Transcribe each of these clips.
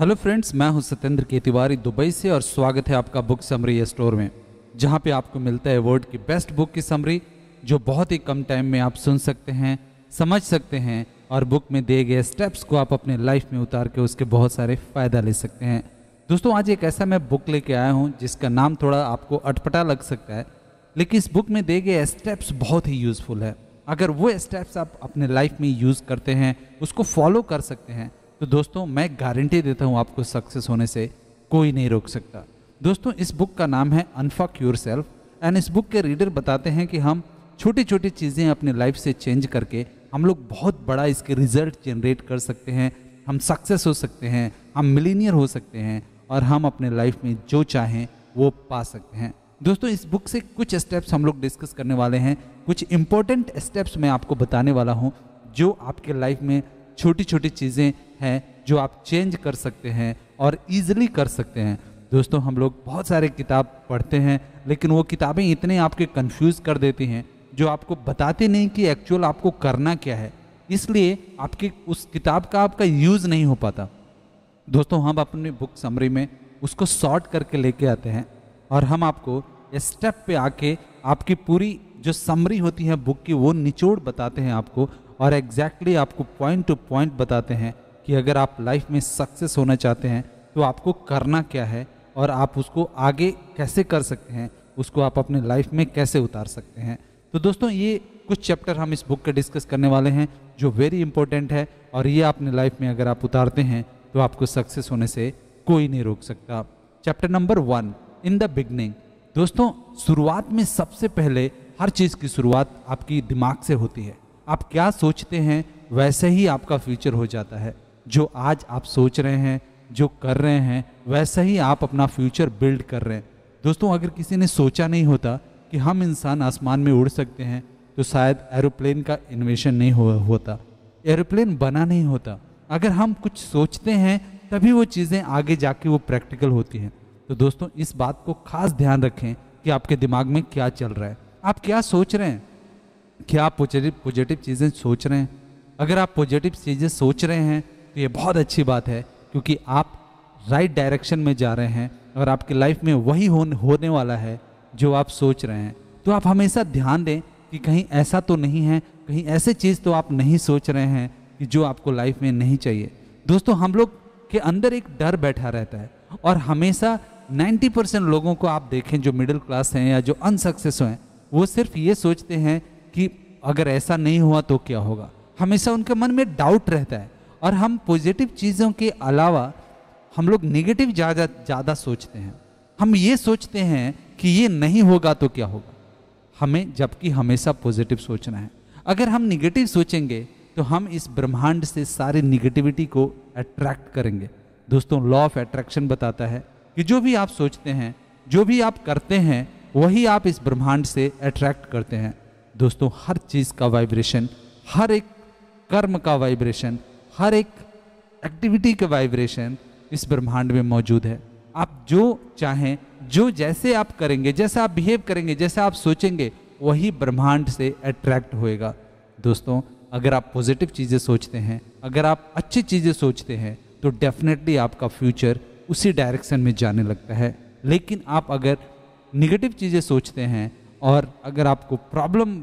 hello friends मैं हूं सत्येंद्र के तिवारी दुबई से और स्वागत है आपका बुक समरी स्टोर में जहां पे आपको मिलता है वर्ल्ड की बेस्ट बुक की समरी जो बहुत ही कम टाइम में आप सुन सकते हैं समझ सकते हैं और बुक में दिए गए स्टेप्स को आप अपने लाइफ में उतार के उसके बहुत सारे फ़ायदा ले सकते हैं दोस्तों आज एक ऐसा मैं बुक लेके आया हूँ जिसका नाम थोड़ा आपको अटपटा लग सकता है लेकिन इस बुक में दिए गए स्टेप्स बहुत ही यूज़फुल है अगर वो स्टेप्स आप अपने लाइफ में यूज़ करते हैं उसको फॉलो कर सकते हैं तो दोस्तों मैं गारंटी देता हूँ आपको सक्सेस होने से कोई नहीं रोक सकता दोस्तों इस बुक का नाम है अनफक योर सेल्फ एंड इस बुक के रीडर बताते हैं कि हम छोटी छोटी चीज़ें अपने लाइफ से चेंज करके हम लोग बहुत बड़ा इसके रिजल्ट जनरेट कर सकते हैं हम सक्सेस हो सकते हैं हम मिलीनियर हो सकते हैं और हम अपने लाइफ में जो चाहें वो पा सकते हैं दोस्तों इस बुक से कुछ स्टेप्स हम लोग डिस्कस करने वाले हैं कुछ इम्पोर्टेंट स्टेप्स मैं आपको बताने वाला हूँ जो आपके लाइफ में छोटी छोटी चीज़ें हैं जो आप चेंज कर सकते हैं और ईजिली कर सकते हैं दोस्तों हम लोग बहुत सारे किताब पढ़ते हैं लेकिन वो किताबें इतने आपके कंफ्यूज कर देती हैं जो आपको बताते नहीं कि एक्चुअल आपको करना क्या है इसलिए आपके उस किताब का आपका यूज़ नहीं हो पाता दोस्तों हम अपने बुक समरी में उसको शॉर्ट करके लेके आते हैं और हम आपको स्टेप पे आके आपकी पूरी जो समरी होती है बुक की वो निचोड़ बताते हैं आपको और एग्जैक्टली exactly आपको पॉइंट टू पॉइंट बताते हैं कि अगर आप लाइफ में सक्सेस होना चाहते हैं तो आपको करना क्या है और आप उसको आगे कैसे कर सकते हैं उसको आप अपने लाइफ में कैसे उतार सकते हैं तो दोस्तों ये कुछ चैप्टर हम इस बुक के डिस्कस करने वाले हैं जो वेरी इंपॉर्टेंट है और ये अपने लाइफ में अगर आप उतारते हैं तो आपको सक्सेस होने से कोई नहीं रोक सकता chapter number one in the beginning दोस्तों शुरुआत में सबसे पहले हर चीज़ की शुरुआत आपकी दिमाग से होती है आप क्या सोचते हैं वैसे ही आपका फ्यूचर हो जाता है जो आज आप सोच रहे हैं जो कर रहे हैं वैसे ही आप अपना फ्यूचर बिल्ड कर रहे हैं दोस्तों अगर किसी ने सोचा नहीं होता कि हम इंसान आसमान में उड़ सकते हैं तो शायद एरोप्लेन का इन्वेशन नहीं हो, होता एरोप्लेन बना नहीं होता अगर हम कुछ सोचते हैं तभी वो चीज़ें आगे जाके वो प्रैक्टिकल होती हैं तो दोस्तों इस बात को खास ध्यान रखें कि आपके दिमाग में क्या चल रहा है आप क्या सोच रहे हैं क्या आप पॉजिटिव पॉजिटिव चीज़ें सोच रहे हैं अगर आप पॉजिटिव चीज़ें सोच रहे हैं तो ये बहुत अच्छी बात है क्योंकि आप राइट डायरेक्शन में जा रहे हैं और आपकी लाइफ में वही होने होने वाला है जो आप सोच रहे हैं तो आप हमेशा ध्यान दें कि कहीं ऐसा तो नहीं है कहीं ऐसे चीज़ तो आप नहीं सोच रहे हैं कि जो आपको लाइफ में नहीं चाहिए दोस्तों हम लोग के अंदर एक डर बैठा रहता है और हमेशा 90 परसेंट लोगों को आप देखें जो मिडिल क्लास हैं या जो अनसक्सेस हैं वो सिर्फ ये सोचते हैं कि अगर ऐसा नहीं हुआ तो क्या होगा हमेशा उनके मन में डाउट रहता है और हम पॉजिटिव चीज़ों के अलावा हम लोग नेगेटिव ज़्यादा ज़्यादा सोचते हैं हम ये सोचते हैं कि ये नहीं होगा तो क्या होगा हमें जबकि हमेशा पॉजिटिव सोचना है अगर हम निगेटिव सोचेंगे तो हम इस ब्रह्मांड से सारी निगेटिविटी को अट्रैक्ट करेंगे दोस्तों लॉ ऑफ अट्रैक्शन बताता है कि जो भी आप सोचते हैं जो भी आप करते हैं वही आप इस ब्रह्मांड से अट्रैक्ट करते हैं दोस्तों हर चीज़ का वाइब्रेशन हर एक कर्म का वाइब्रेशन हर एक एक्टिविटी का वाइब्रेशन इस ब्रह्मांड में मौजूद है आप जो चाहें जो जैसे आप करेंगे जैसा आप बिहेव करेंगे जैसा आप सोचेंगे वही ब्रह्मांड से अट्रैक्ट होएगा दोस्तों अगर आप पॉजिटिव चीज़ें सोचते हैं अगर आप अच्छी चीज़ें सोचते हैं तो डेफिनेटली आपका फ्यूचर उसी डायरेक्शन में जाने लगता है लेकिन आप अगर निगेटिव चीज़ें सोचते हैं और अगर आपको प्रॉब्लम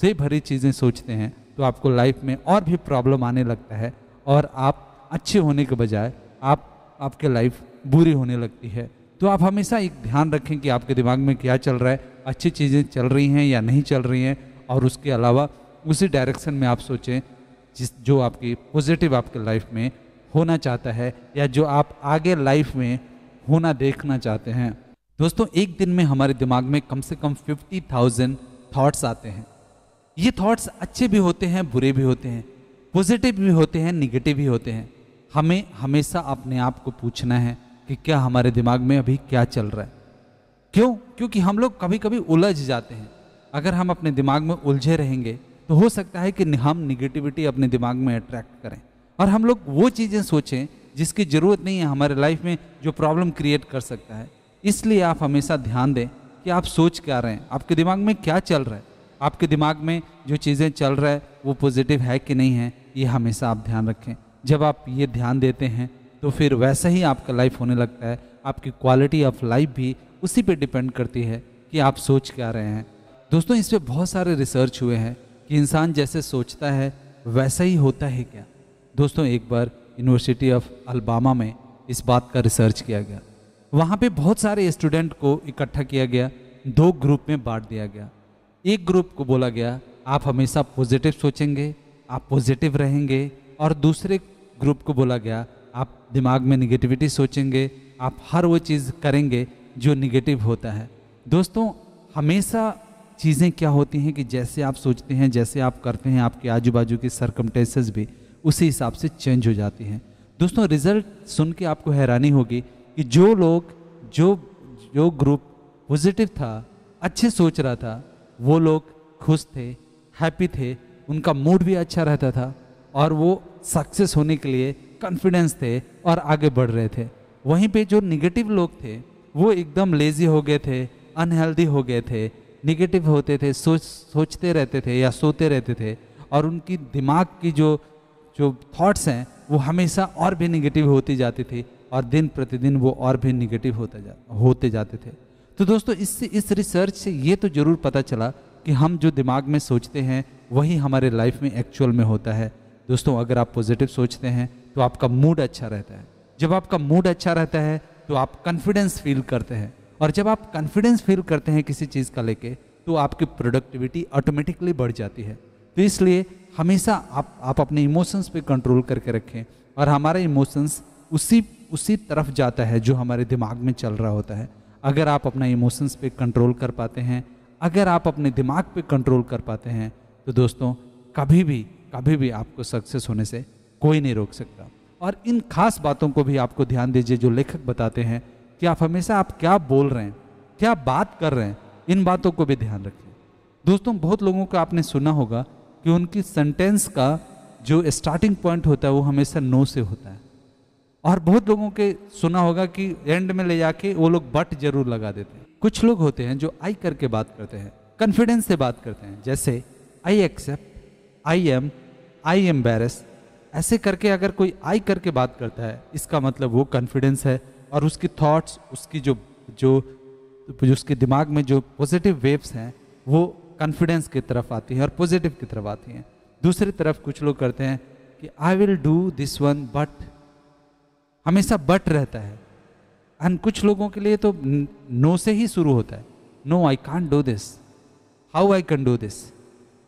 से भरी चीज़ें सोचते हैं तो आपको लाइफ में और भी प्रॉब्लम आने लगता है और आप अच्छे होने के बजाय आप आपके लाइफ बुरी होने लगती है तो आप हमेशा एक ध्यान रखें कि आपके दिमाग में क्या चल रहा है अच्छी चीज़ें चल रही हैं या नहीं चल रही हैं और उसके अलावा उसी डायरेक्शन में आप सोचें जिस जो आपकी पॉजिटिव आपके लाइफ में होना चाहता है या जो आप आगे लाइफ में होना देखना चाहते हैं दोस्तों एक दिन में हमारे दिमाग में कम से कम फिफ्टी थाउजेंड थाट्स आते हैं ये थाट्स अच्छे भी होते हैं बुरे भी होते हैं पॉजिटिव भी होते हैं निगेटिव भी होते हैं हमें हमेशा अपने आप को पूछना है कि क्या हमारे दिमाग में अभी क्या चल रहा है क्यों क्योंकि हम लोग कभी कभी उलझ जाते हैं अगर हम अपने दिमाग में उलझे रहेंगे तो हो सकता है कि हम निगेटिविटी अपने दिमाग में अट्रैक्ट करें और हम लोग वो चीज़ें सोचें जिसकी ज़रूरत नहीं है हमारे लाइफ में जो प्रॉब्लम क्रिएट कर सकता है इसलिए आप हमेशा ध्यान दें कि आप सोच क्या रहे हैं आपके दिमाग में क्या चल रहा है आपके दिमाग में जो चीज़ें चल रहा है वो पॉजिटिव है कि नहीं है ये हमेशा आप ध्यान रखें जब आप ये ध्यान देते हैं तो फिर वैसा ही आपका लाइफ होने लगता है आपकी क्वालिटी ऑफ लाइफ भी उसी पे डिपेंड करती है कि आप सोच क्या रहे हैं दोस्तों इस पर बहुत सारे रिसर्च हुए हैं कि इंसान जैसे सोचता है वैसा ही होता है क्या दोस्तों एक बार यूनिवर्सिटी ऑफ अलबामा में इस बात का रिसर्च किया गया वहाँ पे बहुत सारे स्टूडेंट को इकट्ठा किया गया दो ग्रुप में बांट दिया गया एक ग्रुप को बोला गया आप हमेशा पॉजिटिव सोचेंगे आप पॉजिटिव रहेंगे और दूसरे ग्रुप को बोला गया आप दिमाग में निगेटिविटी सोचेंगे आप हर वो चीज़ करेंगे जो निगेटिव होता है दोस्तों हमेशा चीज़ें क्या होती हैं कि जैसे आप सोचते हैं जैसे आप करते हैं आपके आजू बाजू की सरकमटेंसेज भी उसी हिसाब से चेंज हो जाती हैं दोस्तों रिज़ल्ट सुन के आपको हैरानी होगी कि जो लोग जो जो ग्रुप पॉजिटिव था अच्छे सोच रहा था वो लोग खुश थे हैप्पी थे उनका मूड भी अच्छा रहता था और वो सक्सेस होने के लिए कॉन्फिडेंस थे और आगे बढ़ रहे थे वहीं पे जो निगेटिव लोग थे वो एकदम लेज़ी हो गए थे अनहेल्दी हो गए थे निगेटिव होते थे सोच सोचते रहते थे या सोते रहते थे और उनकी दिमाग की जो जो थॉट्स हैं वो हमेशा और भी निगेटिव होती जाती थी और दिन प्रतिदिन वो और भी निगेटिव होता जा होते जाते थे तो दोस्तों इससे इस रिसर्च से ये तो ज़रूर पता चला कि हम जो दिमाग में सोचते हैं वही हमारे लाइफ में एक्चुअल में होता है दोस्तों अगर आप पॉजिटिव सोचते हैं तो आपका मूड अच्छा रहता है जब आपका मूड अच्छा रहता है तो आप कॉन्फिडेंस फील करते हैं और जब आप कॉन्फिडेंस फील करते हैं किसी चीज़ का लेके तो आपकी प्रोडक्टिविटी ऑटोमेटिकली बढ़ जाती है तो इसलिए हमेशा आप आप अपने इमोशंस पे कंट्रोल करके रखें और हमारे इमोशंस उसी उसी तरफ जाता है जो हमारे दिमाग में चल रहा होता है अगर आप अपना इमोशंस पे कंट्रोल कर पाते हैं अगर आप अपने दिमाग पे कंट्रोल कर पाते हैं तो दोस्तों कभी भी कभी भी आपको सक्सेस होने से कोई नहीं रोक सकता और इन खास बातों को भी आपको ध्यान दीजिए जो लेखक बताते हैं कि आप हमेशा आप क्या बोल रहे हैं क्या बात कर रहे हैं इन बातों को भी ध्यान रखिए दोस्तों बहुत लोगों का आपने सुना होगा कि उनकी सेंटेंस का जो स्टार्टिंग पॉइंट होता है वो हमेशा नो से होता है और बहुत लोगों के सुना होगा कि एंड में ले जाके वो लोग बट जरूर लगा देते हैं कुछ लोग होते हैं जो आई करके बात करते हैं कॉन्फिडेंस से बात करते हैं जैसे I accept I am I am बैरस ऐसे करके अगर कोई आई करके बात करता है इसका मतलब वो कॉन्फिडेंस है और उसकी थॉट्स उसकी जो जो उसके दिमाग में जो पॉजिटिव वेव्स हैं वो कॉन्फिडेंस की तरफ आती हैं और पॉजिटिव की तरफ आती हैं दूसरी तरफ कुछ लोग करते हैं कि I will do this one but हमेशा बट रहता है एंड कुछ लोगों के लिए तो नो से ही शुरू होता है no I can do this how I can do this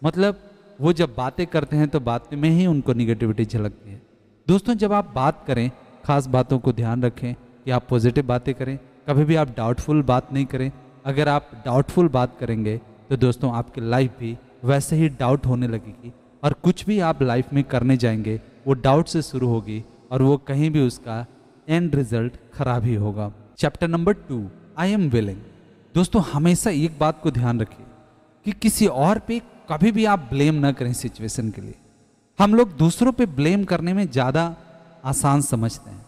मतलब वो जब बातें करते हैं तो बात में ही उनको निगेटिविटी झलकती है दोस्तों जब आप बात करें खास बातों को ध्यान रखें कि आप पॉजिटिव बातें करें कभी भी आप डाउटफुल बात नहीं करें अगर आप डाउटफुल बात करेंगे तो दोस्तों आपकी लाइफ भी वैसे ही डाउट होने लगेगी और कुछ भी आप लाइफ में करने जाएंगे वो डाउट से शुरू होगी और वो कहीं भी उसका एंड रिजल्ट खराब ही होगा chapter number two I am willing दोस्तों हमेशा एक बात को ध्यान रखिए कि किसी और पे कभी भी आप ब्लेम ना करें सिचुएशन के लिए हम लोग दूसरों पे ब्लेम करने में ज़्यादा आसान समझते हैं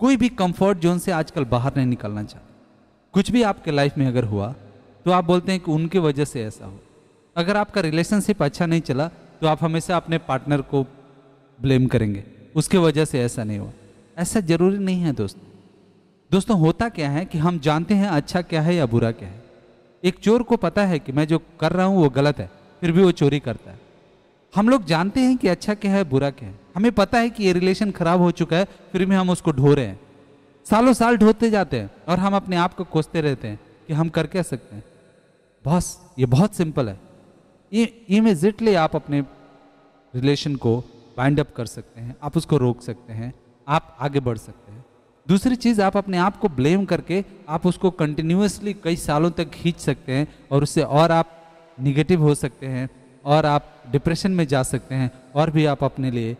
कोई भी कंफर्ट जोन से आजकल बाहर नहीं निकलना चाहता कुछ भी आपके लाइफ में अगर हुआ तो आप बोलते हैं कि उनकी वजह से ऐसा हो अगर आपका रिलेशनशिप अच्छा नहीं चला तो आप हमेशा अपने पार्टनर को ब्लेम करेंगे उसके वजह से ऐसा नहीं हुआ ऐसा जरूरी नहीं है दोस्त दोस्तों होता क्या है कि हम जानते हैं अच्छा क्या है या बुरा क्या है एक चोर को पता है कि मैं जो कर रहा हूँ वो गलत है फिर भी वो चोरी करता है हम लोग जानते हैं कि अच्छा क्या है बुरा क्या है हमें पता है कि ये रिलेशन खराब हो चुका है फिर भी हम उसको ढो रहे हैं सालों साल ढोते जाते हैं और हम अपने आप को कोसते रहते हैं कि हम कर क्या सकते हैं बस ये बहुत सिंपल है ये इमेजिटली आप अपने रिलेशन को बाइंड अप कर सकते हैं आप उसको रोक सकते हैं आप आगे बढ़ सकते हैं दूसरी चीज़ आप अपने आप को ब्लेम करके आप उसको कंटिन्यूसली कई सालों तक खींच सकते हैं और उससे और आप निगेटिव हो सकते हैं और आप डिप्रेशन में जा सकते हैं और भी आप अपने लिए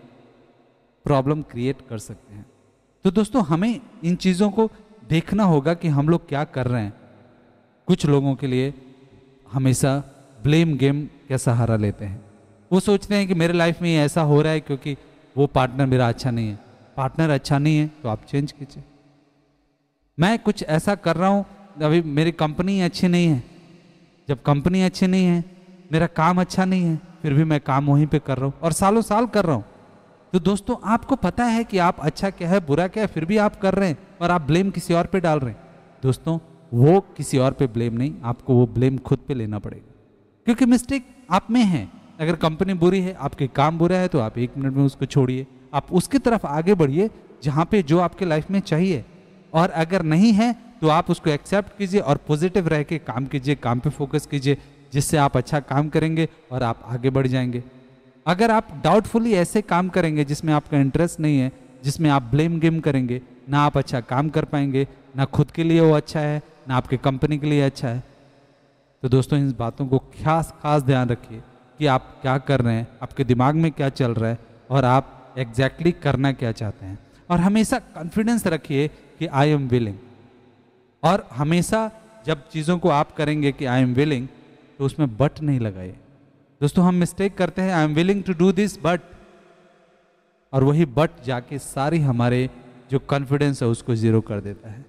प्रॉब्लम क्रिएट कर सकते हैं तो दोस्तों हमें इन चीज़ों को देखना होगा कि हम लोग क्या कर रहे हैं कुछ लोगों के लिए हमेशा ब्लेम गेम का सहारा लेते हैं वो सोचते हैं कि मेरे लाइफ में ऐसा हो रहा है क्योंकि वो पार्टनर मेरा अच्छा नहीं है पार्टनर अच्छा नहीं है तो आप चेंज कीजिए मैं कुछ ऐसा कर रहा हूँ अभी मेरी कंपनी अच्छी नहीं है जब कंपनी अच्छी नहीं है मेरा काम अच्छा नहीं है फिर भी मैं काम वहीं पे कर रहा हूँ और सालों साल कर रहा हूँ तो दोस्तों आपको पता है कि आप अच्छा क्या है बुरा क्या है फिर भी आप कर रहे हैं और आप ब्लेम किसी और पे डाल रहे हैं दोस्तों वो किसी और पे ब्लेम नहीं आपको वो ब्लेम खुद पे लेना पड़ेगा क्योंकि मिस्टेक आप में है अगर कंपनी बुरी है आपके काम बुरा है तो आप एक मिनट में उसको छोड़िए आप उसकी तरफ आगे बढ़िए जहाँ पे जो आपके लाइफ में चाहिए और अगर नहीं है तो आप उसको एक्सेप्ट कीजिए और पॉजिटिव रह के काम कीजिए काम पे फोकस कीजिए जिससे आप अच्छा काम करेंगे और आप आगे बढ़ जाएंगे अगर आप डाउटफुली ऐसे काम करेंगे जिसमें आपका इंटरेस्ट नहीं है जिसमें आप ब्लेम गेम करेंगे ना आप अच्छा काम कर पाएंगे ना खुद के लिए वो अच्छा है ना आपके कंपनी के लिए अच्छा है तो दोस्तों इन बातों को खास खास ध्यान रखिए कि आप क्या कर रहे हैं आपके दिमाग में क्या चल रहा है और आप एग्जैक्टली exactly करना क्या चाहते हैं और हमेशा कॉन्फिडेंस रखिए कि आई एम विलिंग और हमेशा जब चीज़ों को आप करेंगे कि आई एम विलिंग तो उसमें बट नहीं लगाइए दोस्तों हम मिस्टेक करते हैं I am willing to do this but और वही बट जाके सारी हमारे जो कॉन्फिडेंस है उसको ज़ीरो कर देता है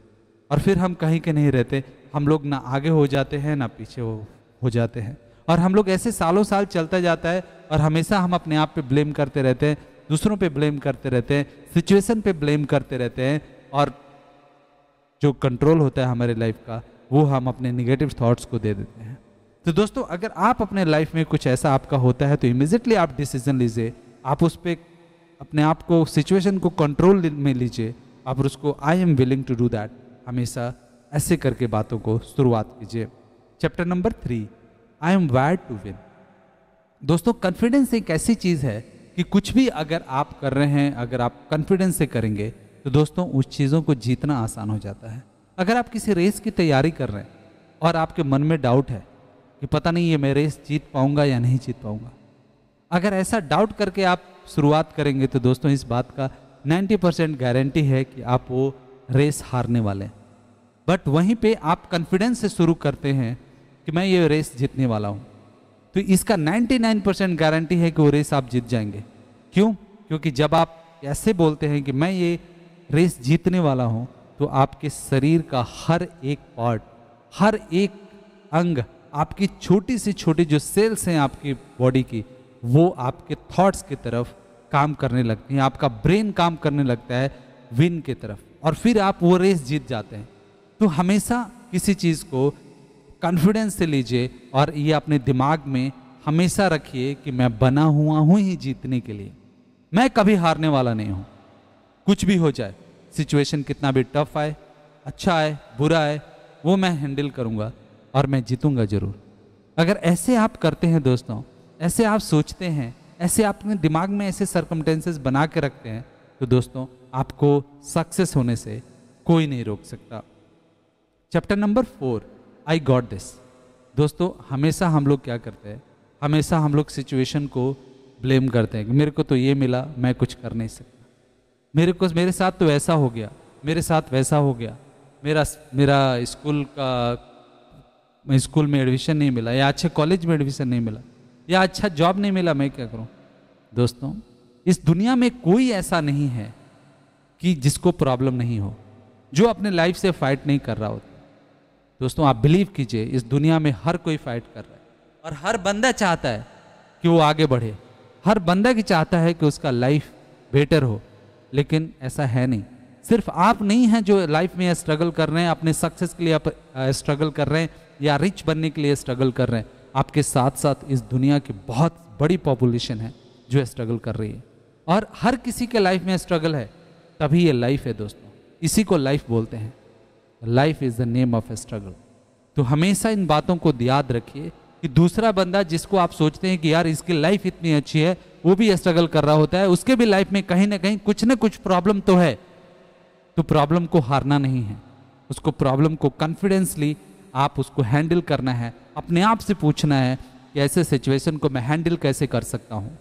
और फिर हम कहीं के नहीं रहते हम लोग ना आगे हो जाते हैं ना पीछे हो, हो जाते हैं और हम लोग ऐसे सालों साल चलता जाता है और हमेशा हम अपने आप पे ब्लेम करते रहते हैं दूसरों पे ब्लेम करते रहते हैं सिचुएशन पे ब्लेम करते रहते हैं और जो कंट्रोल होता है हमारे लाइफ का वो हम अपने निगेटिव थॉट्स को दे देते हैं तो दोस्तों अगर आप अपने लाइफ में कुछ ऐसा आपका होता है तो इमिजिएटली आप डिसीजन लीजिए आप उस पर अपने आप को सिचुएशन को कंट्रोल में लीजिए आप उसको I am willing to do that हमेशा ऐसे करके बातों को शुरुआत कीजिए chapter number three I am wired to win दोस्तों कॉन्फिडेंस एक ऐसी चीज़ है कि कुछ भी अगर आप कर रहे हैं अगर आप कॉन्फिडेंस से करेंगे तो दोस्तों उस चीज़ों को जीतना आसान हो जाता है अगर आप किसी रेस की तैयारी कर रहे हैं और आपके मन में डाउट है कि पता नहीं ये मैं रेस जीत पाऊंगा या नहीं जीत पाऊंगा अगर ऐसा डाउट करके आप शुरुआत करेंगे तो दोस्तों इस बात का 90 परसेंट गारंटी है कि आप वो रेस हारने वाले हैं बट वहीं पे आप कॉन्फिडेंस से शुरू करते हैं कि मैं ये रेस जीतने वाला हूँ तो इसका 99 परसेंट गारंटी है कि वो रेस आप जीत जाएंगे क्यों क्योंकि जब आप ऐसे बोलते हैं कि मैं ये रेस जीतने वाला हूँ तो आपके शरीर का हर एक पार्ट हर एक अंग आपकी छोटी से छोटी जो सेल्स हैं आपकी बॉडी की वो आपके थॉट्स की तरफ काम करने लगती हैं आपका ब्रेन काम करने लगता है विन की तरफ और फिर आप वो रेस जीत जाते हैं तो हमेशा किसी चीज़ को कॉन्फिडेंस से लीजिए और ये अपने दिमाग में हमेशा रखिए कि मैं बना हुआ हूं ही जीतने के लिए मैं कभी हारने वाला नहीं हूं कुछ भी हो जाए सिचुएशन कितना भी टफ आए अच्छा आए बुरा आए वो मैं हैंडल करूंगा और मैं जीतूंगा ज़रूर अगर ऐसे आप करते हैं दोस्तों ऐसे आप सोचते हैं ऐसे आप अपने दिमाग में ऐसे सरकमटेंसेस बना के रखते हैं तो दोस्तों आपको सक्सेस होने से कोई नहीं रोक सकता chapter number four I got this दोस्तों हमेशा हम लोग क्या करते हैं हमेशा हम लोग सिचुएशन को ब्लेम करते हैं मेरे को तो ये मिला मैं कुछ कर नहीं सकता मेरे को मेरे साथ तो ऐसा हो गया मेरे साथ वैसा हो गया मेरा मेरा स्कूल का स्कूल में एडमिशन नहीं मिला या अच्छे कॉलेज में एडमिशन नहीं मिला या अच्छा जॉब नहीं मिला मैं क्या करूं दोस्तों इस दुनिया में कोई ऐसा नहीं है कि जिसको प्रॉब्लम नहीं हो जो अपने लाइफ से फाइट नहीं कर रहा होता दोस्तों आप बिलीव कीजिए इस दुनिया में हर कोई फाइट कर रहा है और हर बंदा चाहता है कि वो आगे बढ़े हर बंदा की चाहता है कि उसका लाइफ बेटर हो लेकिन ऐसा है नहीं सिर्फ आप नहीं हैं जो लाइफ में स्ट्रगल कर रहे हैं अपने सक्सेस के लिए आप स्ट्रगल कर रहे हैं या रिच बनने के लिए स्ट्रगल कर रहे हैं आपके साथ साथ इस दुनिया की बहुत बड़ी पॉपुलेशन है जो स्ट्रगल कर रही है और हर किसी के लाइफ में स्ट्रगल है तभी ये लाइफ है दोस्तों इसी को लाइफ बोलते हैं life is the name of a struggle तो हमेशा इन बातों को याद रखिए कि दूसरा बंदा जिसको आप सोचते हैं कि यार इसकी लाइफ इतनी अच्छी है वो भी स्ट्रगल कर रहा होता है उसके भी लाइफ में कहीं ना कहीं कुछ ना कुछ प्रॉब्लम तो है तो प्रॉब्लम को हारना नहीं है उसको प्रॉब्लम को कॉन्फिडेंसली आप उसको हैंडल करना है अपने आप से पूछना है कि ऐसे सिचुएशन को मैं हैंडल कैसे कर सकता हूँ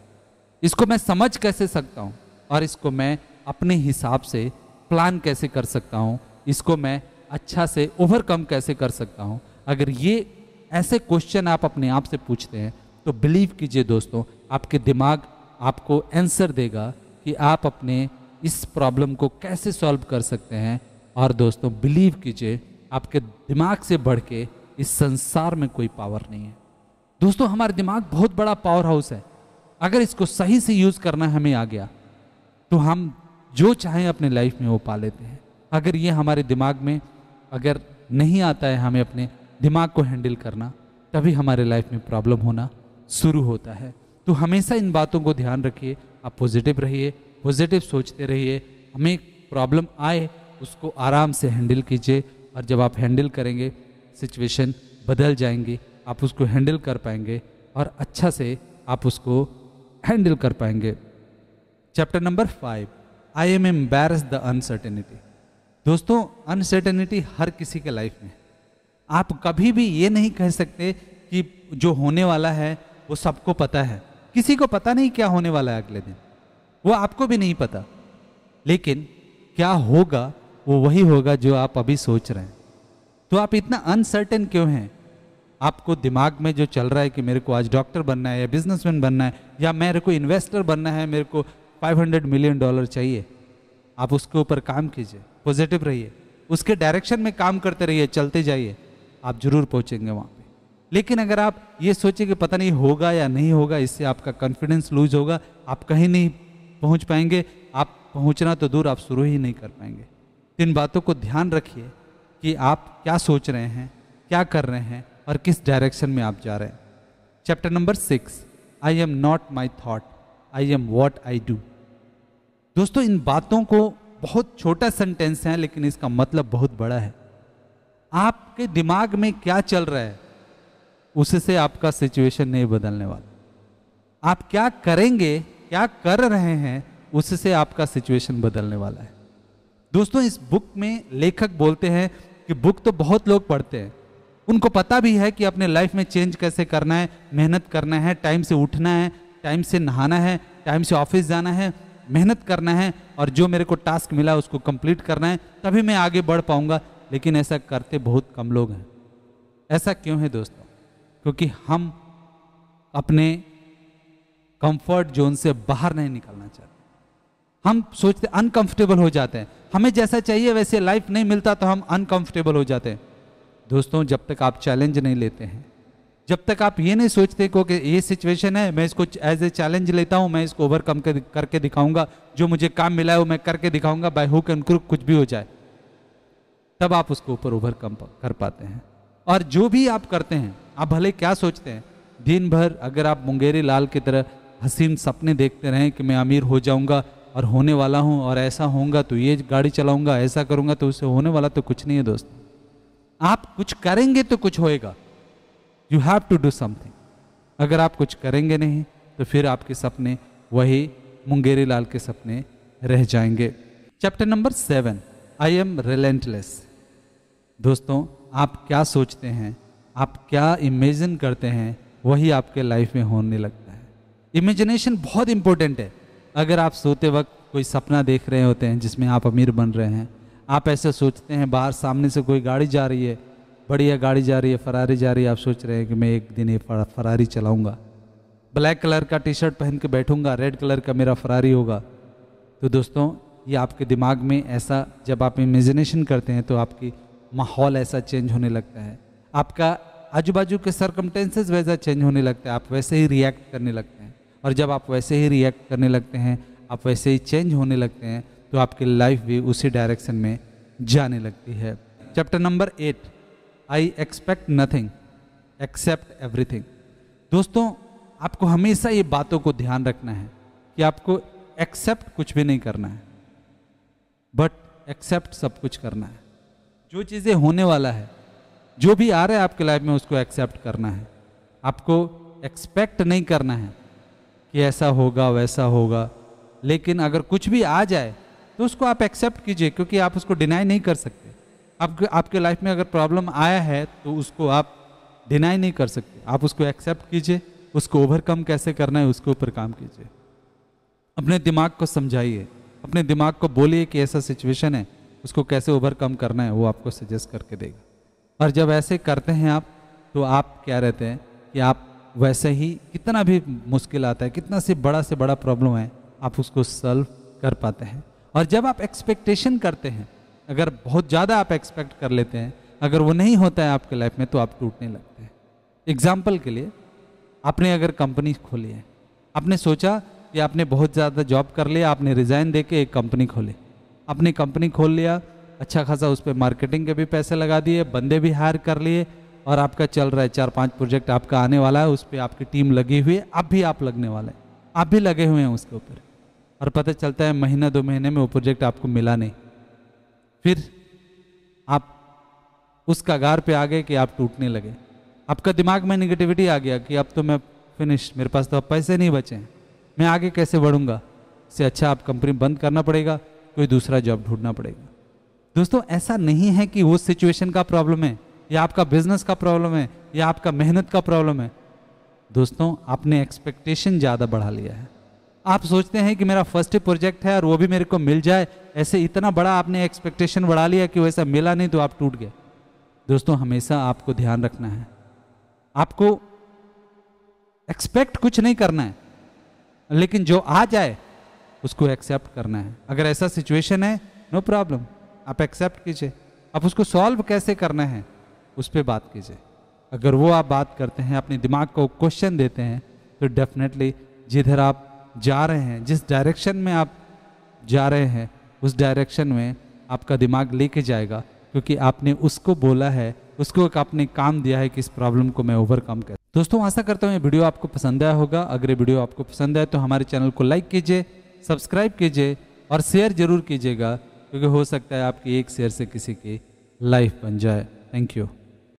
इसको मैं समझ कैसे सकता हूँ और इसको मैं अपने हिसाब से प्लान कैसे कर सकता हूँ इसको मैं अच्छा से ओवरकम कैसे कर सकता हूँ अगर ये ऐसे क्वेश्चन आप अपने आप से पूछते हैं तो बिलीव कीजिए दोस्तों आपके दिमाग आपको आंसर देगा कि आप अपने इस प्रॉब्लम को कैसे सॉल्व कर सकते हैं और दोस्तों बिलीव कीजिए आपके दिमाग से बढ़ के इस संसार में कोई पावर नहीं है दोस्तों हमारा दिमाग बहुत बड़ा पावर हाउस है अगर इसको सही से यूज़ करना हमें आ गया तो हम जो चाहें अपने लाइफ में वो पा लेते हैं अगर ये हमारे दिमाग में अगर नहीं आता है हमें अपने दिमाग को हैंडल करना तभी हमारे लाइफ में प्रॉब्लम होना शुरू होता है तो हमेशा इन बातों को ध्यान रखिए आप पॉजिटिव रहिए पॉजिटिव सोचते रहिए हमें प्रॉब्लम आए उसको आराम से हैंडल कीजिए और जब आप हैंडल करेंगे सिचुएशन बदल जाएंगी आप उसको हैंडल कर पाएंगे और अच्छा से आप उसको हैंडल कर पाएंगे chapter number five I am embrace the uncertainty दोस्तों अनसर्टेनिटी हर किसी के लाइफ में आप कभी भी ये नहीं कह सकते कि जो होने वाला है वो सबको पता है किसी को पता नहीं क्या होने वाला है अगले दिन वो आपको भी नहीं पता लेकिन क्या होगा वो वही होगा जो आप अभी सोच रहे हैं तो आप इतना अनसर्टेन क्यों हैं आपको दिमाग में जो चल रहा है कि मेरे को आज डॉक्टर बनना है या बिजनेसमैन बनना है या मेरे को इन्वेस्टर बनना है मेरे को 500 मिलियन डॉलर चाहिए आप उसके ऊपर काम कीजिए पॉजिटिव रहिए उसके डायरेक्शन में काम करते रहिए चलते जाइए आप जरूर पहुंचेंगे वहां पे लेकिन अगर आप ये सोचें कि पता नहीं होगा या नहीं होगा इससे आपका कॉन्फिडेंस लूज होगा आप कहीं नहीं पहुंच पाएंगे आप पहुंचना तो दूर आप शुरू ही नहीं कर पाएंगे तो इन बातों को ध्यान रखिए कि आप क्या सोच रहे हैं क्या कर रहे हैं और किस डायरेक्शन में आप जा रहे हैं chapter number six I am not my thought I am what I do दोस्तों इन बातों को बहुत छोटा सेंटेंस है लेकिन इसका मतलब बहुत बड़ा है आपके दिमाग में क्या चल रहा है उससे आपका सिचुएशन नहीं बदलने वाला आप क्या करेंगे क्या कर रहे हैं उससे आपका सिचुएशन बदलने वाला है दोस्तों इस बुक में लेखक बोलते हैं कि बुक तो बहुत लोग पढ़ते हैं उनको पता भी है कि अपने लाइफ में चेंज कैसे करना है मेहनत करना है टाइम से उठना है टाइम से नहाना है टाइम से ऑफिस जाना है मेहनत करना है और जो मेरे को टास्क मिला उसको कंप्लीट करना है तभी मैं आगे बढ़ पाऊंगा लेकिन ऐसा करते बहुत कम लोग हैं ऐसा क्यों है दोस्तों क्योंकि हम अपने कंफर्ट जोन से बाहर नहीं निकलना चाहते हम सोचते अनकंफर्टेबल हो जाते हैं हमें जैसा चाहिए वैसे लाइफ नहीं मिलता तो हम अनकंफर्टेबल हो जाते हैं दोस्तों जब तक आप चैलेंज नहीं लेते हैं जब तक आप ये नहीं सोचते को कि ये सिचुएशन है मैं इसको एज ए चैलेंज लेता हूँ मैं इसको ओवरकम कर, करके दिखाऊंगा जो मुझे काम मिला है वो मैं करके दिखाऊंगा बाय हुक एंड क्रुक कुछ भी हो जाए तब आप उसको ऊपर ओवरकम कर पाते हैं और जो भी आप करते हैं आप भले क्या सोचते हैं दिन भर अगर आप मुंगेरी लाल की तरह हसीन सपने देखते रहें कि मैं अमीर हो जाऊंगा और होने वाला हूं और ऐसा होऊंगा तो ये गाड़ी चलाऊंगा ऐसा करूंगा तो उससे होने वाला तो कुछ नहीं है दोस्त आप कुछ करेंगे तो कुछ होएगा you have to do something अगर आप कुछ करेंगे नहीं तो फिर आपके सपने वही मुंगेरी लाल के सपने रह जाएंगे chapter number seven I am relentless दोस्तों आप क्या सोचते हैं आप क्या इमेजिन करते हैं वही आपके लाइफ में होने लगता है इमेजिनेशन बहुत इंपॉर्टेंट है अगर आप सोते वक्त कोई सपना देख रहे होते हैं जिसमें आप अमीर बन रहे हैं आप ऐसे सोचते हैं बाहर सामने से कोई गाड़ी जा रही है बढ़िया गाड़ी जा रही है फरारी जा रही है आप सोच रहे हैं कि मैं एक दिन ये फरारी चलाऊँगा ब्लैक कलर का टी शर्ट पहन के बैठूंगा रेड कलर का मेरा फरारी होगा तो दोस्तों ये आपके दिमाग में ऐसा जब आप इमेजिनेशन करते हैं तो आपकी माहौल ऐसा चेंज होने लगता है आपका आजू बाजू के सरकमटेंसेज वैसा चेंज होने लगता है आप वैसे ही रिएक्ट करने लगते हैं और जब आप वैसे ही रिएक्ट करने लगते हैं आप वैसे ही चेंज होने लगते हैं तो आपकी लाइफ भी उसी डायरेक्शन में जाने लगती है chapter number eight I expect nothing except everything दोस्तों आपको हमेशा ये बातों को ध्यान रखना है कि आपको एक्सेप्ट कुछ भी नहीं करना है बट एक्सेप्ट सब कुछ करना है जो चीज़ें होने वाला है जो भी आ रहा है आपके लाइफ में उसको एक्सेप्ट करना है आपको एक्सपेक्ट नहीं करना है कि ऐसा होगा वैसा होगा लेकिन अगर कुछ भी आ जाए तो उसको आप एक्सेप्ट कीजिए क्योंकि आप उसको डिनाई नहीं कर सकते आपके आपके लाइफ में अगर प्रॉब्लम आया है तो उसको आप डिनाई नहीं कर सकते आप उसको एक्सेप्ट कीजिए उसको ओवरकम कैसे करना है उसके ऊपर काम कीजिए अपने दिमाग को समझाइए अपने दिमाग को बोलिए कि ऐसा सिचुएशन है उसको कैसे ओवरकम करना है वो आपको सजेस्ट करके देगा और जब ऐसे करते हैं आप तो आप क्या रहते हैं कि आप वैसे ही कितना भी मुश्किल आता है कितना से बड़ा से बड़ा प्रॉब्लम है आप उसको सॉल्व कर पाते हैं और जब आप एक्सपेक्टेशन करते हैं अगर बहुत ज़्यादा आप एक्सपेक्ट कर लेते हैं अगर वो नहीं होता है आपके लाइफ में तो आप टूटने लगते हैं एग्जाम्पल के लिए आपने अगर कंपनी खोली है आपने सोचा कि आपने बहुत ज़्यादा जॉब कर लिया आपने रिज़ाइन दे के एक कंपनी खोली आपने कंपनी खोल लिया अच्छा खासा उस पर मार्केटिंग के भी पैसे लगा दिए बंदे भी हायर कर लिए और आपका चल रहा है चार पांच प्रोजेक्ट आपका आने वाला है उस पर आपकी टीम लगी हुई है अब भी आप लगने वाले हैं आप भी लगे हुए हैं उसके ऊपर और पता चलता है महीना दो महीने में वो प्रोजेक्ट आपको मिला नहीं फिर आप उस कगार पे आ गए कि आप टूटने लगे आपका दिमाग में निगेटिविटी आ गया कि अब तो मैं फिनिश मेरे पास तो अब पैसे नहीं बचे मैं आगे कैसे बढ़ूंगा इससे अच्छा आप कंपनी बंद करना पड़ेगा कोई दूसरा जॉब ढूंढना पड़ेगा दोस्तों ऐसा नहीं है कि वो सिचुएशन का प्रॉब्लम है या आपका बिजनेस का प्रॉब्लम है या आपका मेहनत का प्रॉब्लम है दोस्तों आपने एक्सपेक्टेशन ज़्यादा बढ़ा लिया है आप सोचते हैं कि मेरा फर्स्ट प्रोजेक्ट है और वो भी मेरे को मिल जाए ऐसे इतना बड़ा आपने एक्सपेक्टेशन बढ़ा लिया कि वैसा मिला नहीं तो आप टूट गए दोस्तों हमेशा आपको ध्यान रखना है आपको एक्सपेक्ट कुछ नहीं करना है लेकिन जो आ जाए उसको एक्सेप्ट करना है अगर ऐसा सिचुएशन है नो प्रॉब्लम आप एक्सेप्ट कीजिए आप उसको सॉल्व कैसे करना है उस पर बात कीजिए अगर वो आप बात करते हैं अपने दिमाग को क्वेश्चन देते हैं तो डेफिनेटली जिधर आप जा रहे हैं जिस डायरेक्शन में आप जा रहे हैं उस डायरेक्शन में आपका दिमाग लेके जाएगा क्योंकि आपने उसको बोला है उसको एक आपने काम दिया है कि इस प्रॉब्लम को मैं ओवरकम कर दोस्तों आशा करता हूँ ये वीडियो आपको पसंद आया होगा अगर ये वीडियो आपको पसंद आए तो हमारे चैनल को लाइक कीजिए सब्सक्राइब कीजिए और शेयर जरूर कीजिएगा क्योंकि हो सकता है आपकी एक शेयर से किसी की लाइफ बन जाए थैंक यू